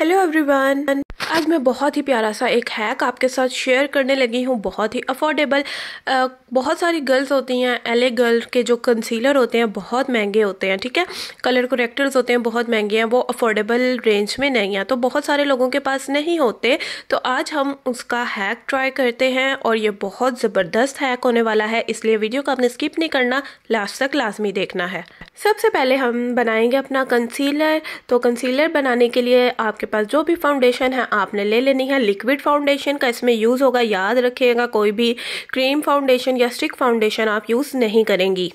Hello everyone आज मैं बहुत ही प्यारा सा एक हैक आपके साथ शेयर करने लगी हूँ बहुत ही अफोर्डेबल बहुत सारी गर्ल्स होती हैं एल गर्ल के जो कंसीलर होते हैं बहुत महंगे होते हैं ठीक है कलर करेक्टर्स होते हैं बहुत महंगे हैं वो अफोर्डेबल रेंज में नहीं हैं तो बहुत सारे लोगों के पास नहीं होते तो आज हम उसका हैक ट्राई करते हैं और ये बहुत ज़बरदस्त हैक होने वाला है इसलिए वीडियो को आपने स्किप नहीं करना लास्ट तक लाजमी देखना है सबसे पहले हम बनाएंगे अपना कंसीलर तो कंसीलर बनाने के लिए आपके पास जो भी फाउंडेशन है आपने ले लेनी है लिक्विड फाउंडेशन का इसमें यूज़ होगा याद रखिएगा कोई भी क्रीम फाउंडेशन या स्टिक फाउंडेशन आप यूज़ नहीं करेंगी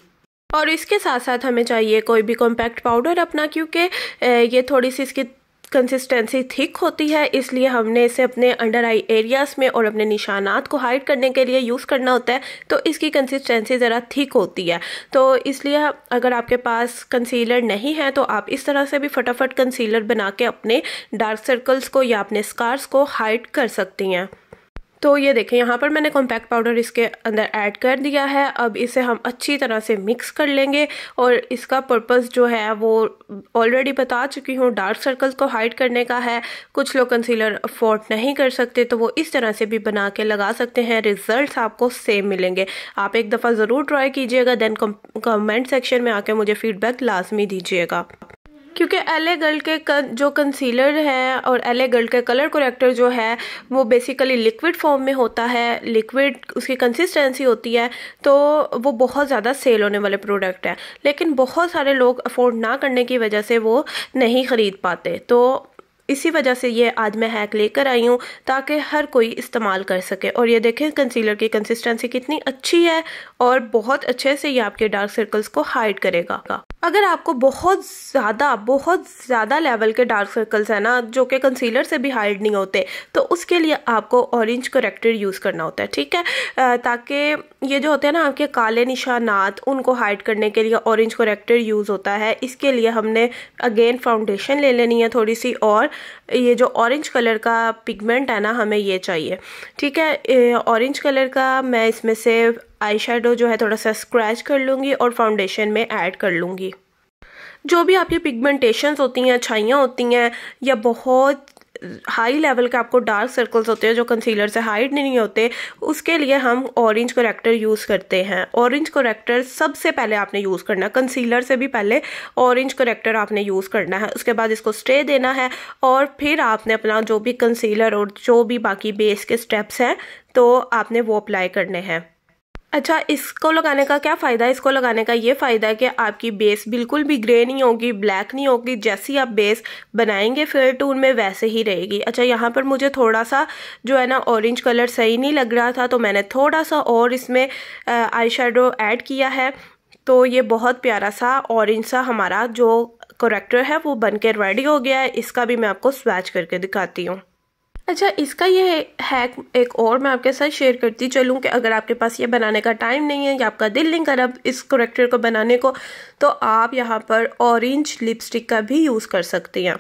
और इसके साथ साथ हमें चाहिए कोई भी कॉम्पैक्ट पाउडर अपना क्योंकि ये थोड़ी सी इसकी कंसिस्टेंसी थिक होती है इसलिए हमने इसे अपने अंडर आई एरियाज़ में और अपने निशानात को हाइड करने के लिए यूज़ करना होता है तो इसकी कंसिस्टेंसी ज़रा थिक होती है तो इसलिए अगर आपके पास कंसीलर नहीं है तो आप इस तरह से भी फटाफट कंसीलर बना के अपने डार्क सर्कल्स को या अपने स्कार्स को हाइड कर सकती हैं तो ये देखें यहाँ पर मैंने कॉम्पैक्ट पाउडर इसके अंदर ऐड कर दिया है अब इसे हम अच्छी तरह से मिक्स कर लेंगे और इसका पर्पस जो है वो ऑलरेडी बता चुकी हूँ डार्क सर्कल को हाइड करने का है कुछ लोग कंसीलर अफोर्ड नहीं कर सकते तो वो इस तरह से भी बना के लगा सकते हैं रिजल्ट्स आपको सेम मिलेंगे आप एक दफ़ा ज़रूर ट्राई कीजिएगा देन कमेंट सेक्शन में आके मुझे फीडबैक लाजमी दीजिएगा क्योंकि एल गर्ल के जो कंसीलर है और एल गर्ल के कलर करेक्टर जो है वो बेसिकली लिक्विड फॉर्म में होता है लिक्विड उसकी कंसिस्टेंसी होती है तो वो बहुत ज़्यादा सेल होने वाले प्रोडक्ट हैं लेकिन बहुत सारे लोग अफोर्ड ना करने की वजह से वो नहीं ख़रीद पाते तो इसी वजह से ये आज मैं हैक लेकर आई हूँ ताकि हर कोई इस्तेमाल कर सके और ये देखें कंसीलर की कंसिस्टेंसी कितनी अच्छी है और बहुत अच्छे से ये आपके डार्क सर्कल्स को हाइड करेगा अगर आपको बहुत ज़्यादा बहुत ज़्यादा लेवल के डार्क सर्कल्स हैं ना जो कि कंसीलर से भी हाइड नहीं होते तो उसके लिए आपको ऑरेंज करेक्टर यूज़ करना होता है ठीक है ताकि ये जो होते हैं ना आपके काले निशानात उनको हाइड करने के लिए ऑरेंज करेक्टर यूज़ होता है इसके लिए हमने अगेन फाउंडेशन ले लेनी है थोड़ी सी और ये जो ऑरेंज कलर का पिगमेंट है ना हमें ये चाहिए ठीक है ऑरेंज कलर का मैं इसमें से आई जो है थोड़ा सा स्क्रैच कर लूँगी और फाउंडेशन में ऐड कर लूँगी जो भी आपकी पिगमेंटेशंस होती हैं अच्छाइयाँ होती हैं या बहुत हाई लेवल के आपको डार्क सर्कल्स होते हैं जो कंसीलर से हाइड नहीं होते उसके लिए हम ऑरेंज करेक्टर यूज़ करते हैं ऑरेंज करेक्टर सबसे पहले आपने यूज़ करना है कंसीलर से भी पहले ऑरेंज करेक्टर आपने यूज़ करना है उसके बाद इसको स्टे देना है और फिर आपने अपना जो भी कंसीलर और जो भी बाकी बेस के स्टेप्स हैं तो आपने वो अप्लाई करने हैं अच्छा इसको लगाने का क्या फ़ायदा है इसको लगाने का ये फ़ायदा है कि आपकी बेस बिल्कुल भी ग्रे नहीं होगी ब्लैक नहीं होगी जैसी आप बेस बनाएंगे फेयर टून में वैसे ही रहेगी अच्छा यहाँ पर मुझे थोड़ा सा जो है ना ऑरेंज कलर सही नहीं लग रहा था तो मैंने थोड़ा सा और इसमें आई शेडो ऐड किया है तो ये बहुत प्यारा सा ऑरेंज सा हमारा जो करेक्टर है वो बन के रेडी हो गया है इसका भी मैं आपको स्वैच करके दिखाती हूँ अच्छा इसका ये हैक एक और मैं आपके साथ शेयर करती चलूँ कि अगर आपके पास ये बनाने का टाइम नहीं है या आपका दिल नहीं कर अब इस करेक्टर को बनाने को तो आप यहाँ पर ऑरेंज लिपस्टिक का भी यूज़ कर सकती हैं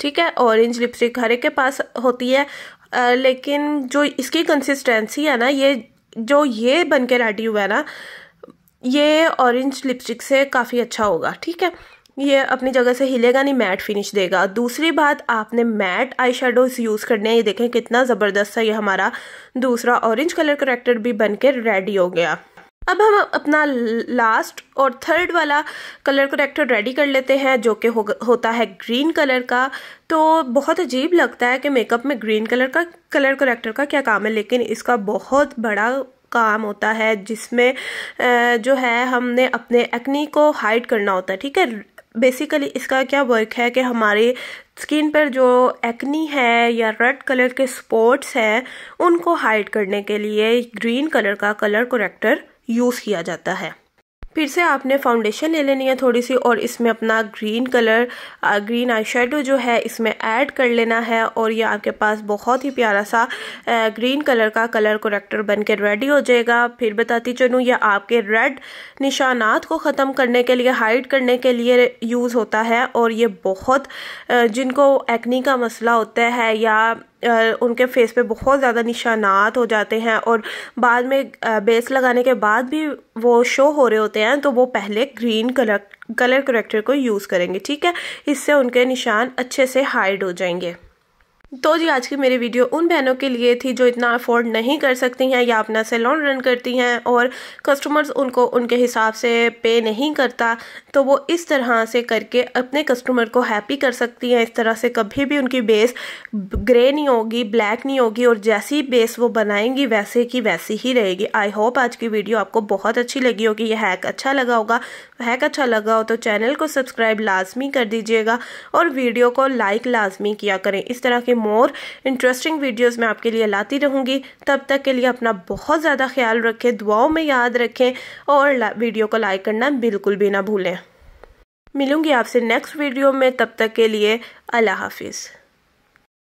ठीक है ऑरेंज लिपस्टिक हर एक के पास होती है आ, लेकिन जो इसकी कंसिस्टेंसी है ना ये जो ये बन के रेडी हुआ है ना ये ऑरेंज लिपस्टिक से काफ़ी अच्छा होगा ठीक है ये अपनी जगह से हिलेगा नहीं मैट फिनिश देगा दूसरी बात आपने मैट आई यूज़ करने हैं ये देखें कितना ज़बरदस्त है ये हमारा दूसरा ऑरेंज कलर करेक्टर भी बन के रेडी हो गया अब हम अपना लास्ट और थर्ड वाला कलर करेक्टर रेडी कर लेते हैं जो कि हो, होता है ग्रीन कलर का तो बहुत अजीब लगता है कि मेकअप में ग्रीन कलर का कलर करेक्टर का क्या काम है लेकिन इसका बहुत बड़ा काम होता है जिसमें जो है हमने अपने एक्नी को हाइड करना होता है ठीक है बेसिकली इसका क्या वर्क है कि हमारे स्किन पर जो एक्नी है या रेड कलर के स्पॉट्स हैं उनको हाइड करने के लिए ग्रीन कलर का कलर करेक्टर यूज़ किया जाता है फिर से आपने फाउंडेशन ले लेनी है थोड़ी सी और इसमें अपना ग्रीन कलर ग्रीन आई जो है इसमें ऐड कर लेना है और ये आपके पास बहुत ही प्यारा सा ग्रीन कलर का कलर कोरेक्टर बन के रेडी हो जाएगा फिर बताती चलूँ यह आपके रेड निशानात को ख़त्म करने के लिए हाइड करने के लिए यूज़ होता है और ये बहुत जिनको एक्नी का मसला होता है या उनके फेस पे बहुत ज़्यादा निशानात हो जाते हैं और बाद में बेस लगाने के बाद भी वो शो हो रहे होते हैं तो वो पहले ग्रीन कलर कलर करेक्टर को यूज़ करेंगे ठीक है इससे उनके निशान अच्छे से हाइड हो जाएंगे तो जी आज की मेरी वीडियो उन बहनों के लिए थी जो इतना अफोर्ड नहीं कर सकती हैं या अपना सैलून रन करती हैं और कस्टमर्स उनको उनके हिसाब से पे नहीं करता तो वो इस तरह से करके अपने कस्टमर को हैप्पी कर सकती हैं इस तरह से कभी भी उनकी बेस ग्रे नहीं होगी ब्लैक नहीं होगी और जैसी बेस वो बनाएंगी वैसे की वैसी ही रहेगी आई होप आज की वीडियो आपको बहुत अच्छी लगी होगी यह हैक अच्छा लगा होगा हैक अच्छा लगा हो तो चैनल को सब्सक्राइब लाजमी कर दीजिएगा और वीडियो को लाइक लाजमी किया करें इस तरह के मोर इंटरेस्टिंग वीडियोस मैं आपके लिए लाती रहूँगी तब तक के लिए अपना बहुत ज़्यादा ख्याल रखें दुआओं में याद रखें और वीडियो को लाइक करना बिल्कुल भी ना भूलें मिलूंगी आपसे नेक्स्ट वीडियो में तब तक के लिए अल्लाह हाफिज़